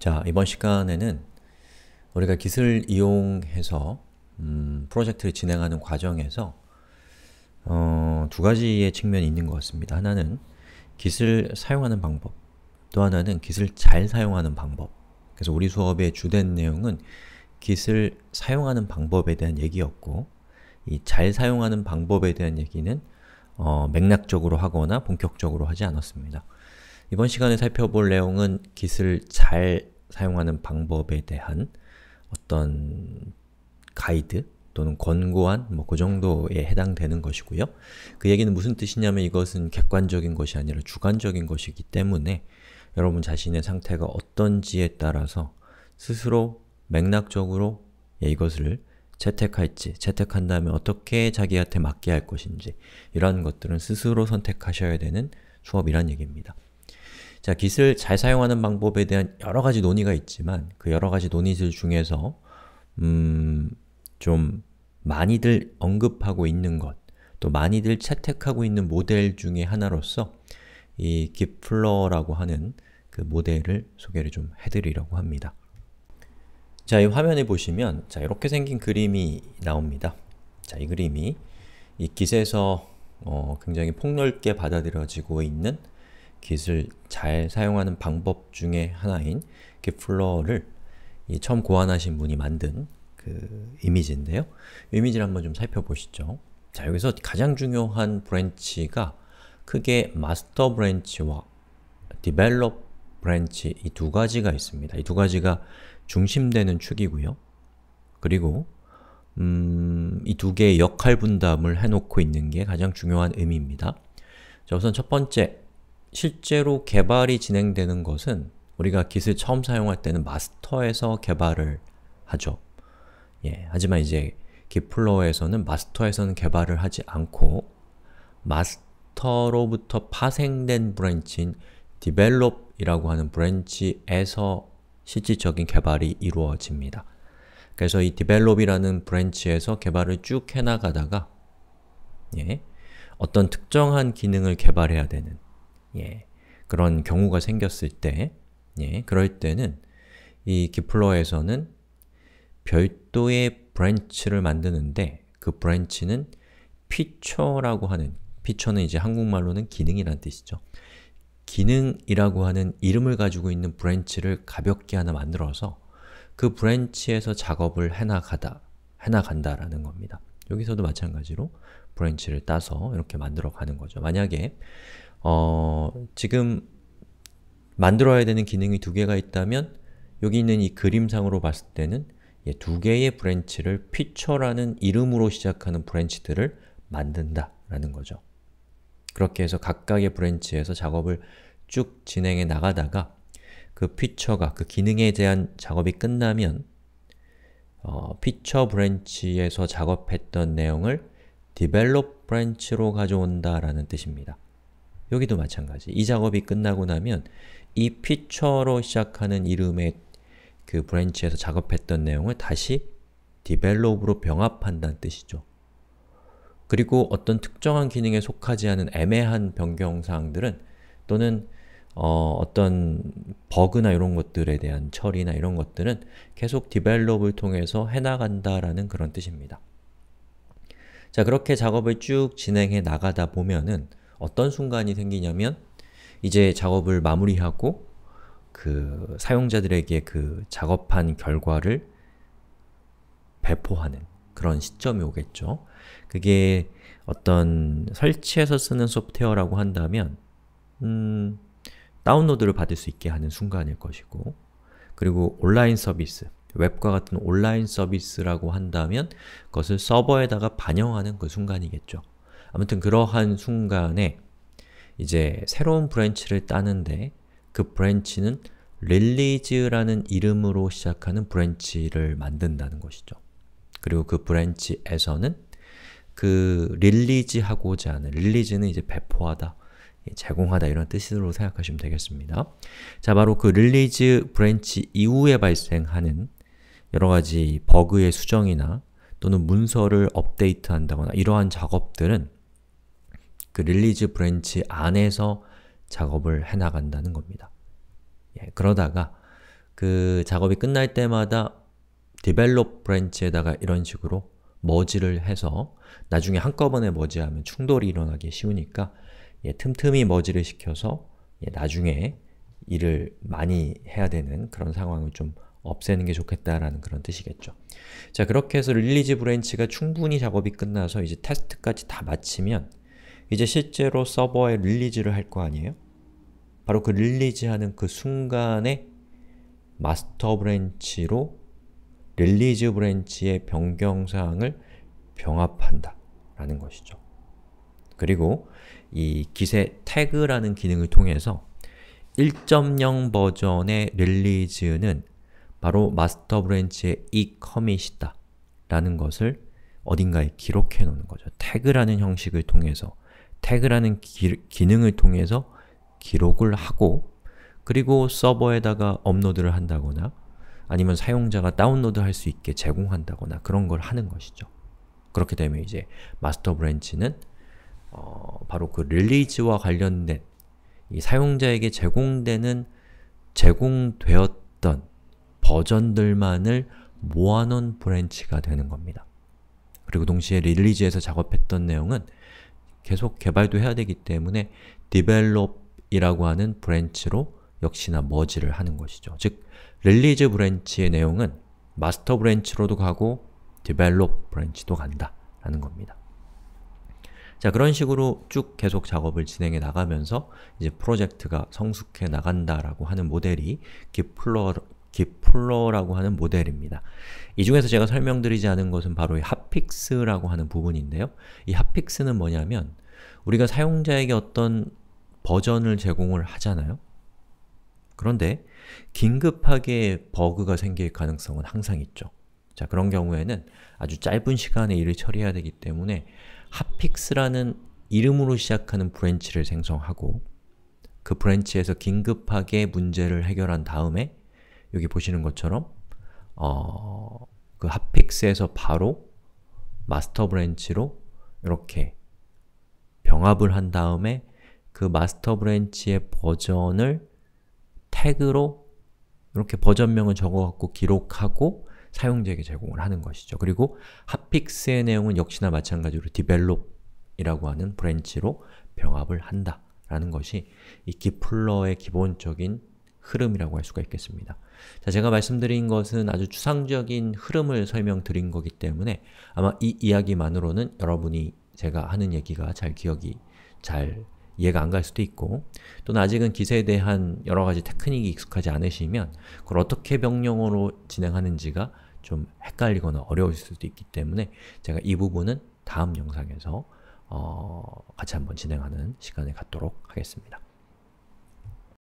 자, 이번 시간에는 우리가 기술 이용해서 음, 프로젝트를 진행하는 과정에서 어, 두 가지의 측면이 있는 것 같습니다. 하나는 깃을 사용하는 방법, 또 하나는 깃을 잘 사용하는 방법 그래서 우리 수업의 주된 내용은 깃을 사용하는 방법에 대한 얘기였고 이 잘 사용하는 방법에 대한 얘기는 어, 맥락적으로 하거나 본격적으로 하지 않았습니다. 이번 시간에 살펴볼 내용은 Git을 잘 사용하는 방법에 대한 어떤 가이드 또는 권고안뭐그 정도에 해당되는 것이고요. 그 얘기는 무슨 뜻이냐면 이것은 객관적인 것이 아니라 주관적인 것이기 때문에 여러분 자신의 상태가 어떤지에 따라서 스스로 맥락적으로 예, 이것을 채택할지, 채택한 다면 어떻게 자기한테 맞게 할 것인지 이런 것들은 스스로 선택하셔야 되는 수업이란 얘기입니다. 자, 깃을잘 사용하는 방법에 대한 여러 가지 논의가 있지만 그 여러 가지 논의들 중에서 음, 좀 많이들 언급하고 있는 것, 또 많이들 채택하고 있는 모델 중의 하나로서 이 기플러라고 하는 그 모델을 소개를 좀 해드리려고 합니다. 자, 이 화면에 보시면 자, 이렇게 생긴 그림이 나옵니다. 자, 이 그림이 이 깃에서 어, 굉장히 폭넓게 받아들여지고 있는 git을 잘 사용하는 방법 중에 하나인 gitflow를 처음 고안하신 분이 만든 그 이미지인데요. 이미지를 한번 좀 살펴보시죠. 자, 여기서 가장 중요한 브랜치가 크게 마스터 브랜치와 디벨롭 브랜치 이 두 가지가 있습니다. 이 두 가지가 중심되는 축이고요. 그리고 음, 이 두 개의 역할 분담을 해놓고 있는 게 가장 중요한 의미입니다. 자, 우선 첫 번째, 실제로 개발이 진행되는 것은 우리가 Git을 처음 사용할 때는 마스터에서 개발을 하죠. 예, 하지만 이제 Git플로어에서는 마스터에서는 개발을 하지 않고 마스터로부터 파생된 브랜치인 develop이라고 하는 브랜치에서 실질적인 개발이 이루어집니다. 그래서 이 develop이라는 브랜치에서 개발을 쭉 해나가다가 예, 어떤 특정한 기능을 개발해야 되는 예, 그런 경우가 생겼을 때 예, 그럴 때는 이 기플러에서는 별도의 브랜치를 만드는데 그 브랜치는 피처라고 하는 피처는 이제 한국말로는 기능이란 뜻이죠. 기능이라고 하는 이름을 가지고 있는 브랜치를 가볍게 하나 만들어서 그 브랜치에서 작업을 해나가다, 해나간다라는 겁니다. 여기서도 마찬가지로 브랜치를 따서 이렇게 만들어 가는 거죠. 만약에 어, 지금 만들어야 되는 기능이 두 개가 있다면 여기 있는 이 그림상으로 봤을 때는 예, 두 개의 브랜치를 피처라는 이름으로 시작하는 브랜치들을 만든다 라는 거죠. 그렇게 해서 각각의 브랜치에서 작업을 쭉 진행해 나가다가 그 피처가, 그 기능에 대한 작업이 끝나면 어, 피처 브랜치에서 작업했던 내용을 디벨롭 브랜치로 가져온다 라는 뜻입니다. 여기도 마찬가지. 이 작업이 끝나고 나면 이 피처로 시작하는 이름의 그 브랜치에서 작업했던 내용을 다시 develop으로 병합한다는 뜻이죠. 그리고 어떤 특정한 기능에 속하지 않은 애매한 변경사항들은 또는 어, 떤 버그나 이런 것들에 대한 처리나 이런 것들은 계속 디벨롭을 통해서 해나간다라는 그런 뜻입니다. 자, 그렇게 작업을 쭉 진행해 나가다 보면은 어떤 순간이 생기냐면 이제 작업을 마무리하고 그 사용자들에게 그 작업한 결과를 배포하는 그런 시점이 오겠죠. 그게 어떤 설치해서 쓰는 소프트웨어라고 한다면 음, 다운로드를 받을 수 있게 하는 순간일 것이고 그리고 온라인 서비스, 웹과 같은 온라인 서비스라고 한다면 그것을 서버에다가 반영하는 그 순간이겠죠. 아무튼 그러한 순간에 이제 새로운 브랜치를 따는데 그 브랜치는 릴리즈라는 이름으로 시작하는 브랜치를 만든다는 것이죠. 그리고 그 브랜치에서는 그 릴리즈하고자 하는, 릴리즈는 이제 배포하다, 예, 제공하다 이런 뜻으로 생각하시면 되겠습니다. 자, 바로 그 릴리즈 브랜치 이후에 발생하는 여러가지 버그의 수정이나 또는 문서를 업데이트한다거나 이러한 작업들은 그 릴리즈 브랜치 안에서 작업을 해나간다는 겁니다. 예, 그러다가 그 작업이 끝날 때마다 develop 브랜치에다가 이런 식으로 머지를 해서 나중에 한꺼번에 머지하면 충돌이 일어나기 쉬우니까 예, 틈틈이 머지를 시켜서 예, 나중에 일을 많이 해야 되는 그런 상황을 좀 없애는 게 좋겠다라는 그런 뜻이겠죠. 자, 그렇게 해서 릴리즈 브랜치가 충분히 작업이 끝나서 이제 테스트까지 다 마치면 이제 실제로 서버에 릴리즈를 할 거 아니에요? 바로 그 릴리즈하는 그 순간에 마스터 브랜치로 릴리즈 브랜치의 변경사항을 병합한다 라는 것이죠. 그리고 이 기세 태그라는 기능을 통해서 1.0 버전의 릴리즈는 바로 마스터 브랜치의 이 커밋이다 라는 것을 어딘가에 기록해 놓는 거죠. 태그라는 형식을 통해서 태그라는 기, 능을 통해서 기록을 하고 그리고 서버에다가 업로드를 한다거나 아니면 사용자가 다운로드 할 수 있게 제공한다거나 그런 걸 하는 것이죠. 그렇게 되면 이제 마스터 브랜치는 어, 바로 그 릴리즈와 관련된 이 사용자에게 제공되는 제공되었던 버전들만을 모아놓은 브랜치가 되는 겁니다. 그리고 동시에 릴리즈에서 작업했던 내용은 계속 개발도 해야 되기 때문에 develop이라고 하는 브랜치로 역시나 머지를 하는 것이죠. 즉, 릴리즈 브랜치의 내용은 마스터 브랜치로도 가고 develop 브랜치도 간다 라는 겁니다. 자, 그런 식으로 쭉 계속 작업을 진행해 나가면서 이제 프로젝트가 성숙해 나간다라고 하는 모델이 기플러, 기플러라고 하는 모델입니다. 이 중에서 제가 설명드리지 않은 것은 바로 이 핫픽스라고 하는 부분인데요. 이 핫픽스는 뭐냐면 우리가 사용자에게 어떤 버전을 제공을 하잖아요. 그런데 긴급하게 버그가 생길 가능성은 항상 있죠. 자, 그런 경우에는 아주 짧은 시간에 일을 처리해야 되기 때문에 핫픽스라는 이름으로 시작하는 브랜치를 생성하고 그 브랜치에서 긴급하게 문제를 해결한 다음에 여기 보시는 것처럼 어, 그 핫픽스에서 바로 마스터 브랜치로 이렇게 병합을 한 다음에 그 마스터 브랜치의 버전을 태그로 이렇게 버전명을 적어갖고 기록하고 사용자에게 제공을 하는 것이죠. 그리고 핫픽스의 내용은 역시나 마찬가지로 디벨롭이라고 하는 브랜치로 병합을 한다라는 것이 이 기플러의 기본적인 흐름이라고 할 수가 있겠습니다. 자, 제가 말씀드린 것은 아주 추상적인 흐름을 설명드린 거기 때문에 아마 이 이야기만으로는 여러분이 제가 하는 얘기가 잘 기억이 잘 이해가 안 갈 수도 있고 또는 아직은 기세에 대한 여러 가지 테크닉이 익숙하지 않으시면 그걸 어떻게 명령어로 진행하는지가 좀 헷갈리거나 어려울 수도 있기 때문에 제가 이 부분은 다음 영상에서 어, 같이 한번 진행하는 시간을 갖도록 하겠습니다.